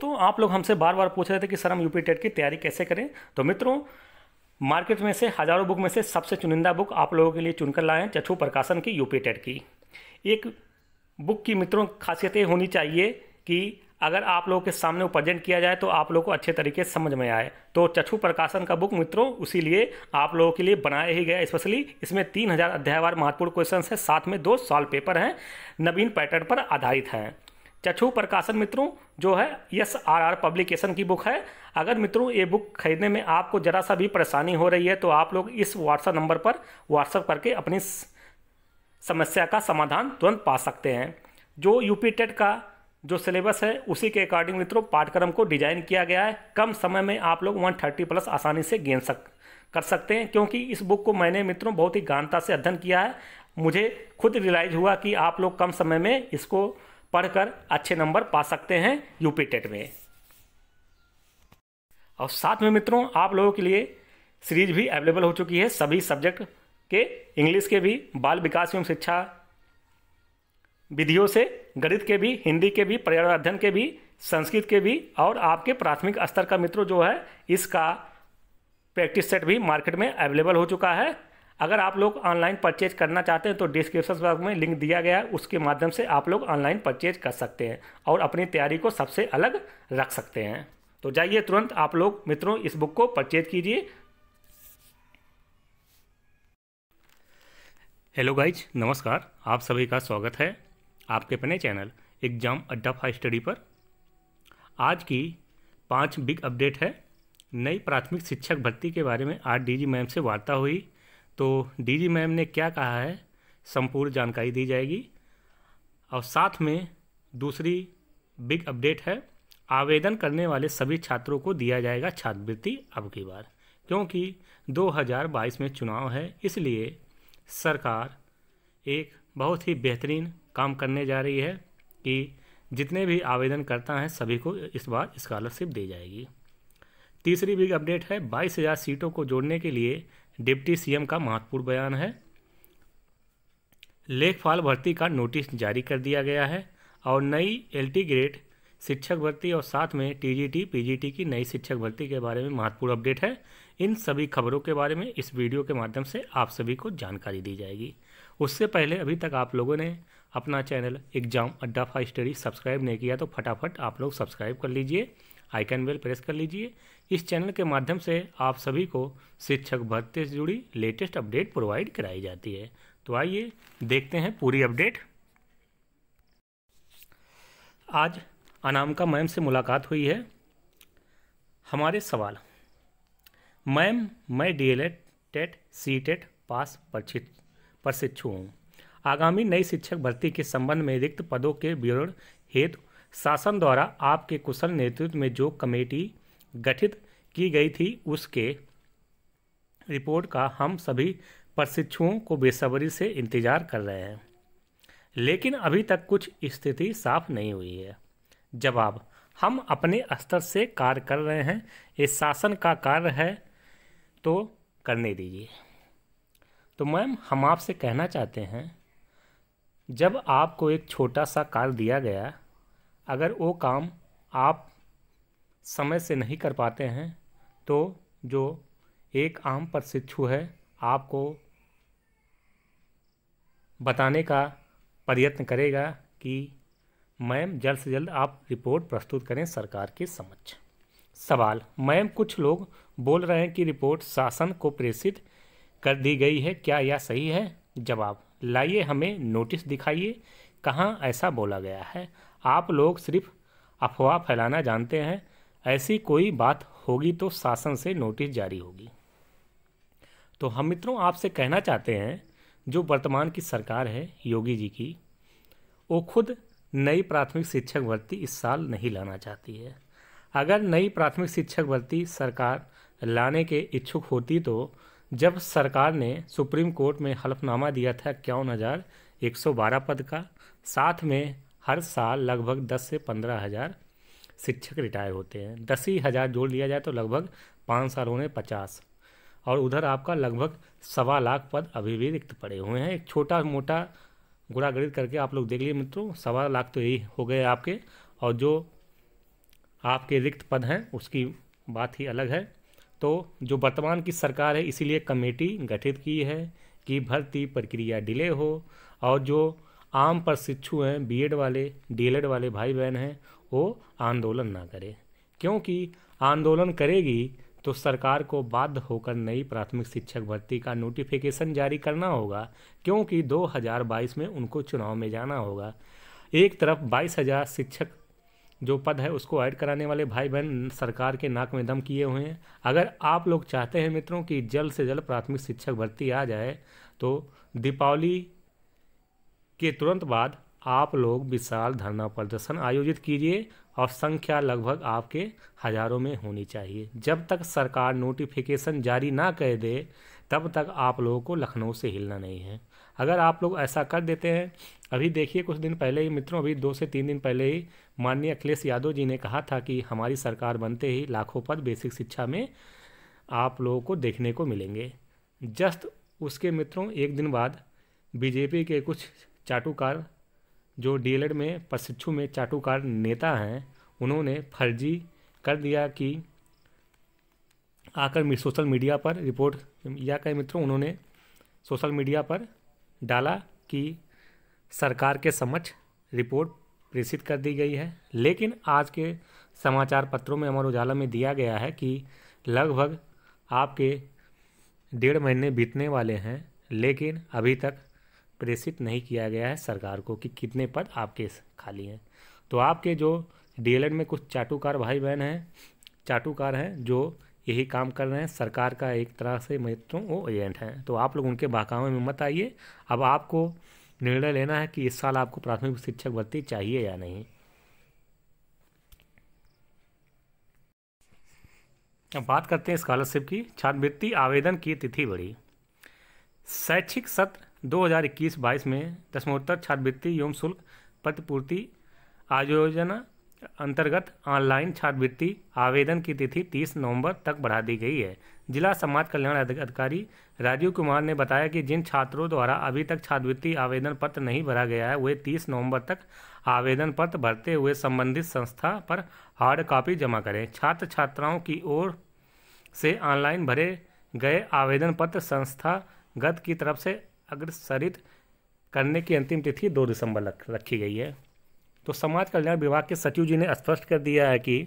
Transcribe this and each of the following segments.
दोस्तों आप लोग हमसे बार बार पूछ रहे थे कि सर हम यूपी टेट की तैयारी कैसे करें तो मित्रों मार्केट में से हजारों बुक में से सबसे चुनिंदा बुक आप लोगों के लिए चुनकर लाए हैं चछू प्रकाशन की यूपी टेट की एक बुक की मित्रों खासियत ये होनी चाहिए कि अगर आप लोगों के सामने वो प्रजेंट किया जाए तो आप लोगों को अच्छे तरीके से समझ में आए तो चछू प्रकाशन का बुक मित्रों उसी लिए आप लोगों के लिए बनाया ही गया स्पेशली इसमें तीन हज़ार अध्यायवार महत्वपूर्ण क्वेश्चन है साथ में दो सॉल्व पेपर हैं नवीन पैटर्न पर आधारित हैं चछु प्रकाशन मित्रों जो है यस आर आर पब्लिकेशन की बुक है अगर मित्रों ये बुक खरीदने में आपको ज़रा सा भी परेशानी हो रही है तो आप लोग इस व्हाट्सएप नंबर पर व्हाट्सएप करके अपनी समस्या का समाधान तुरंत पा सकते हैं जो यू पी टेट का जो सिलेबस है उसी के अकॉर्डिंग मित्रों पाठ्यक्रम को डिजाइन किया गया है कम समय में आप लोग वन थर्टी प्लस आसानी से गेन सक कर सकते हैं क्योंकि इस बुक को मैंने मित्रों बहुत ही गानता से अध्ययन किया है मुझे खुद रियलाइज हुआ कि आप लोग कम समय में इसको पढ़कर अच्छे नंबर पा सकते हैं यूपी टेट में और साथ में मित्रों आप लोगों के लिए सीरीज भी अवेलेबल हो चुकी है सभी सब्जेक्ट के इंग्लिश के भी बाल विकास एवं शिक्षा विधियों से गणित के भी हिंदी के भी पर्यावरण अध्ययन के भी संस्कृत के भी और आपके प्राथमिक स्तर का मित्रों जो है इसका प्रैक्टिस सेट भी मार्केट में अवेलेबल हो चुका है अगर आप लोग ऑनलाइन परचेज करना चाहते हैं तो डिस्क्रिप्शन बॉक्स में लिंक दिया गया है उसके माध्यम से आप लोग ऑनलाइन परचेज कर सकते हैं और अपनी तैयारी को सबसे अलग रख सकते हैं तो जाइए तुरंत आप लोग मित्रों इस बुक को परचेज कीजिए हेलो गाइज नमस्कार आप सभी का स्वागत है आपके अपने channel exam Adda five study पर आज की पांच बिग अपडेट है नई प्राथमिक शिक्षक भर्ती के बारे में आर डी जी मैम से वार्ता हुई तो डीजी मैम ने क्या कहा है संपूर्ण जानकारी दी जाएगी और साथ में दूसरी बिग अपडेट है आवेदन करने वाले सभी छात्रों को दिया जाएगा छात्रवृत्ति अब की बार क्योंकि 2022 में चुनाव है इसलिए सरकार एक बहुत ही बेहतरीन काम करने जा रही है कि जितने भी आवेदन करता है सभी को इस बार स्कॉलरशिप दी जाएगी तीसरी बिग अपडेट है बाईस हज़ार सीटों को जोड़ने के लिए डिप्टी सीएम का महत्वपूर्ण बयान है लेखपाल भर्ती का नोटिस जारी कर दिया गया है और नई एलटी ग्रेड शिक्षक भर्ती और साथ में टीजीटी पीजीटी की नई शिक्षक भर्ती के बारे में महत्वपूर्ण अपडेट है इन सभी खबरों के बारे में इस वीडियो के माध्यम से आप सभी को जानकारी दी जाएगी उससे पहले अभी तक आप लोगों ने अपना चैनल एग्जाम अड्डा फा स्टडी सब्सक्राइब नहीं किया तो फटाफट आप लोग सब्सक्राइब कर लीजिए आइकन बेल प्रेस कर लीजिए इस चैनल के माध्यम से आप सभी को शिक्षक भर्ती से जुड़ी लेटेस्ट अपडेट प्रोवाइड कराई जाती है तो आइए देखते हैं पूरी अपडेट आज अनामका मैम से मुलाकात हुई है हमारे सवाल मैम मैं D L TET C TET pass प्रशिक्षु हूँ आगामी नई शिक्षक भर्ती के संबंध में रिक्त पदों के विवरण हेतु शासन द्वारा आपके कुशल नेतृत्व में जो कमेटी गठित की गई थी उसके रिपोर्ट का हम सभी प्रशिक्षुओं को बेसब्री से इंतजार कर रहे हैं लेकिन अभी तक कुछ स्थिति साफ नहीं हुई है जवाब हम अपने स्तर से कार्य कर रहे हैं ये शासन का कार्य है तो करने दीजिए तो मैम हम आपसे कहना चाहते हैं जब आपको एक छोटा सा कार्य दिया गया अगर वो काम आप समय से नहीं कर पाते हैं तो जो एक आम प्रशिक्षु है आपको बताने का प्रयत्न करेगा कि मैम जल्द से जल्द आप रिपोर्ट प्रस्तुत करें सरकार के समक्ष सवाल मैम कुछ लोग बोल रहे हैं कि रिपोर्ट शासन को प्रेषित कर दी गई है क्या यह सही है जवाब लाइए हमें नोटिस दिखाइए कहाँ ऐसा बोला गया है आप लोग सिर्फ अफवाह फैलाना जानते हैं ऐसी कोई बात होगी तो शासन से नोटिस जारी होगी तो हम मित्रों आपसे कहना चाहते हैं जो वर्तमान की सरकार है योगी जी की वो खुद नई प्राथमिक शिक्षक भर्ती इस साल नहीं लाना चाहती है अगर नई प्राथमिक शिक्षक भर्ती सरकार लाने के इच्छुक होती तो जब सरकार ने सुप्रीम कोर्ट में हलफनामा दिया था इक्यावन हज़ार एक सौ बारह पद का साथ में हर साल लगभग दस से पंद्रह हज़ार शिक्षक रिटायर होते हैं दस ही हज़ार जोड़ लिया जाए तो लगभग पाँच साल होने पचास और उधर आपका लगभग सवा लाख पद अभी भी रिक्त पड़े हुए हैं एक छोटा मोटा गणित करके आप लोग देख लिए मित्रों सवा लाख तो यही हो गए आपके और जो आपके रिक्त पद हैं उसकी बात ही अलग है तो जो वर्तमान की सरकार है इसीलिए कमेटी गठित की है कि भर्ती प्रक्रिया डिले हो और जो आम प्रशिक्षु हैं बीएड वाले डीएलएड वाले भाई बहन हैं वो आंदोलन ना करें क्योंकि आंदोलन करेगी तो सरकार को बाध्य होकर नई प्राथमिक शिक्षक भर्ती का नोटिफिकेशन जारी करना होगा क्योंकि 2022 में उनको चुनाव में जाना होगा एक तरफ बाईस हज़ार शिक्षक जो पद है उसको ऐड कराने वाले भाई बहन सरकार के नाक में दम किए हुए हैं अगर आप लोग चाहते हैं मित्रों कि जल्द से जल्द प्राथमिक शिक्षक भर्ती आ जाए तो दीपावली के तुरंत बाद आप लोग विशाल धरना प्रदर्शन आयोजित कीजिए और संख्या लगभग आपके हजारों में होनी चाहिए जब तक सरकार नोटिफिकेशन जारी ना कर दे तब तक आप लोगों को लखनऊ से हिलना नहीं है अगर आप लोग ऐसा कर देते हैं अभी देखिए कुछ दिन पहले ही मित्रों अभी दो से तीन दिन पहले ही माननीय अखिलेश यादव जी ने कहा था कि हमारी सरकार बनते ही लाखों पद बेसिक शिक्षा में आप लोगों को देखने को मिलेंगे जस्ट उसके मित्रों एक दिन बाद बीजेपी के कुछ चाटुकार जो डीएलएड में प्रशिक्षु में चाटुकार नेता हैं उन्होंने फर्जी कर दिया कि आकर सोशल मीडिया पर रिपोर्ट या कई मित्रों उन्होंने सोशल मीडिया पर डाला कि सरकार के समक्ष रिपोर्ट प्रेषित कर दी गई है लेकिन आज के समाचार पत्रों में अमर उजाला में दिया गया है कि लगभग आपके डेढ़ महीने बीतने वाले हैं लेकिन अभी तक प्रेषित नहीं किया गया है सरकार को कि कितने पद आपके खाली हैं तो आपके जो डीएलएड में कुछ चाटुकार भाई बहन हैं चाटुकार हैं जो यही काम कर रहे हैं सरकार का एक तरह से मित्रों वो एजेंट हैं तो आप लोग उनके बहकावे में मत आइए अब आपको निर्णय लेना है कि इस साल आपको प्राथमिक शिक्षक भर्ती चाहिए या नहीं अब बात करते हैं स्कॉलरशिप की छात्रवृत्ति आवेदन की तिथि बढ़ी शैक्षिक सत्र 2021 बाईस में दशमोत्तर छात्रवृत्ति एवं शुल्क पदपूर्ति आयोजना अंतर्गत ऑनलाइन छात्रवृत्ति आवेदन की तिथि 30 नवंबर तक बढ़ा दी गई है जिला समाज कल्याण अधिकारी राजीव कुमार ने बताया कि जिन छात्रों द्वारा अभी तक छात्रवृत्ति आवेदन पत्र नहीं भरा गया है वे 30 नवंबर तक आवेदन पत्र भरते हुए संबंधित संस्था पर हार्ड कॉपी जमा करें छात्र छात्राओं की ओर से ऑनलाइन भरे गए आवेदन पत्र संस्थागत की तरफ से अग्रसरित करने की अंतिम तिथि दो दिसंबर रखी गई है तो समाज कल्याण विभाग के सचिव जी ने स्पष्ट कर दिया है कि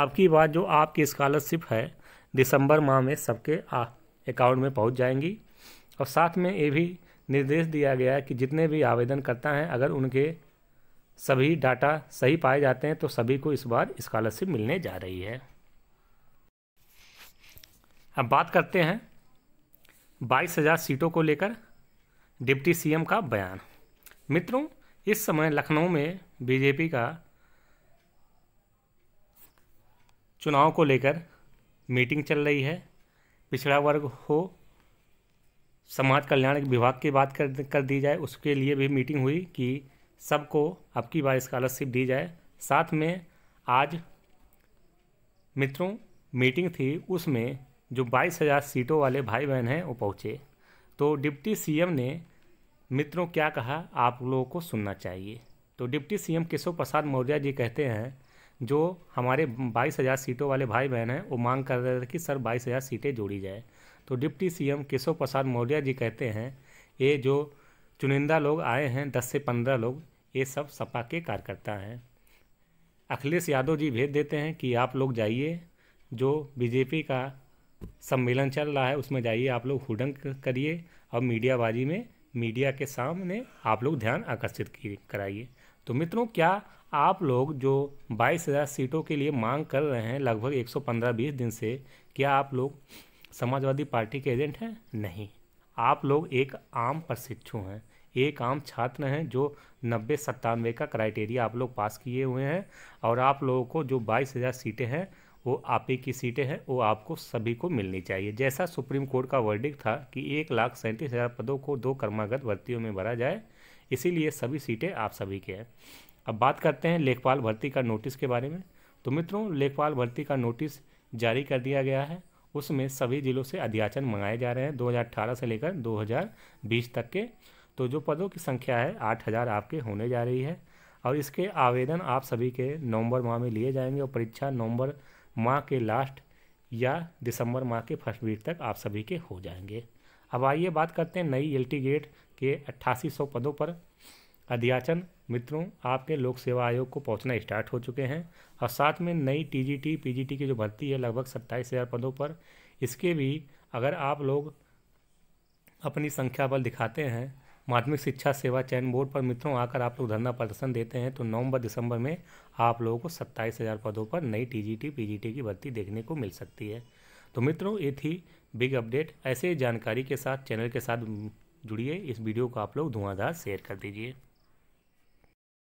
अब की बात जो आपकी स्कॉलरशिप है दिसंबर माह में सबके अकाउंट में पहुंच जाएंगी और साथ में ये भी निर्देश दिया गया है कि जितने भी आवेदन करता हैं अगर उनके सभी डाटा सही पाए जाते हैं तो सभी को इस बार स्कॉलरशिप मिलने जा रही है अब बात करते हैं बाईस हज़ार सीटों को लेकर डिप्टी सीएम का बयान मित्रों इस समय लखनऊ में बीजेपी का चुनाव को लेकर मीटिंग चल रही है पिछड़ा वर्ग हो समाज कल्याण विभाग की बात कर कर दी जाए उसके लिए भी मीटिंग हुई कि सबको अब की बार स्कॉलरशिप दी जाए साथ में आज मित्रों मीटिंग थी उसमें जो बाईस हज़ार सीटों वाले भाई बहन हैं वो पहुँचे तो डिप्टी सीएम ने मित्रों क्या कहा आप लोगों को सुनना चाहिए तो डिप्टी सीएम केशव प्रसाद मौर्य जी कहते हैं जो हमारे बाईस हज़ार सीटों वाले भाई बहन हैं वो मांग कर रहे थे कि सर बाईस हज़ार सीटें जोड़ी जाए तो डिप्टी सीएम केशव प्रसाद मौर्य जी कहते हैं ये जो चुनिंदा लोग आए हैं दस से पंद्रह लोग ये सब सपा के कार्यकर्ता हैं अखिलेश यादव जी भेज देते हैं कि आप लोग जाइए जो बीजेपी का सम्मेलन चल रहा है उसमें जाइए आप लोग हुडंग करिए और मीडियाबाजी में मीडिया के सामने आप लोग ध्यान आकर्षित कराइए तो मित्रों क्या आप लोग जो बाईस हज़ार सीटों के लिए मांग कर रहे हैं लगभग एक सौ पंद्रह बीस दिन से क्या आप लोग समाजवादी पार्टी के एजेंट हैं नहीं आप लोग एक आम प्रशिक्षु हैं एक आम छात्र हैं जो नब्बे सत्तानवे का क्राइटेरिया आप लोग पास किए हुए हैं और आप लोगों को जो बाईस हज़ार सीटें हैं वो आप ही की सीटें हैं वो आपको सभी को मिलनी चाहिए जैसा सुप्रीम कोर्ट का वर्डिक था कि एक लाख सैंतीस हज़ार पदों को दो कर्मागत भर्तियों में भरा जाए इसीलिए सभी सीटें आप सभी के हैं अब बात करते हैं लेखपाल भर्ती का नोटिस के बारे में तो मित्रों लेखपाल भर्ती का नोटिस जारी कर दिया गया है उसमें सभी जिलों से अध्याचन मंगाए जा रहे हैं 2018 से लेकर 2020 तक के तो जो पदों की संख्या है 8000 आपके होने जा रही है और इसके आवेदन आप सभी के नवंबर माह में लिए जाएंगे और परीक्षा नवंबर माह के लास्ट या दिसंबर माह के फर्स्ट वीक तक आप सभी के हो जाएंगे अब आइए बात करते हैं नई एल गेट के सौ पदों पर अध्याचन मित्रों आपके लोक सेवा आयोग को पहुंचना स्टार्ट हो चुके हैं और साथ में नई टीजीटी पीजीटी की जो भर्ती है लगभग सत्ताईस हज़ार पदों पर इसके भी अगर आप लोग अपनी संख्या बल दिखाते हैं माध्यमिक शिक्षा सेवा चयन बोर्ड पर मित्रों आकर आप लोग धरना प्रदर्शन देते हैं तो नवंबर दिसंबर में आप लोगों को सत्ताईस हज़ार पदों पर नई टीजीटी पीजीटी की भर्ती देखने को मिल सकती है तो मित्रों ये थी बिग अपडेट ऐसे जानकारी के साथ चैनल के साथ जुड़िए इस वीडियो को आप लोग धुआंधार शेयर कर दीजिए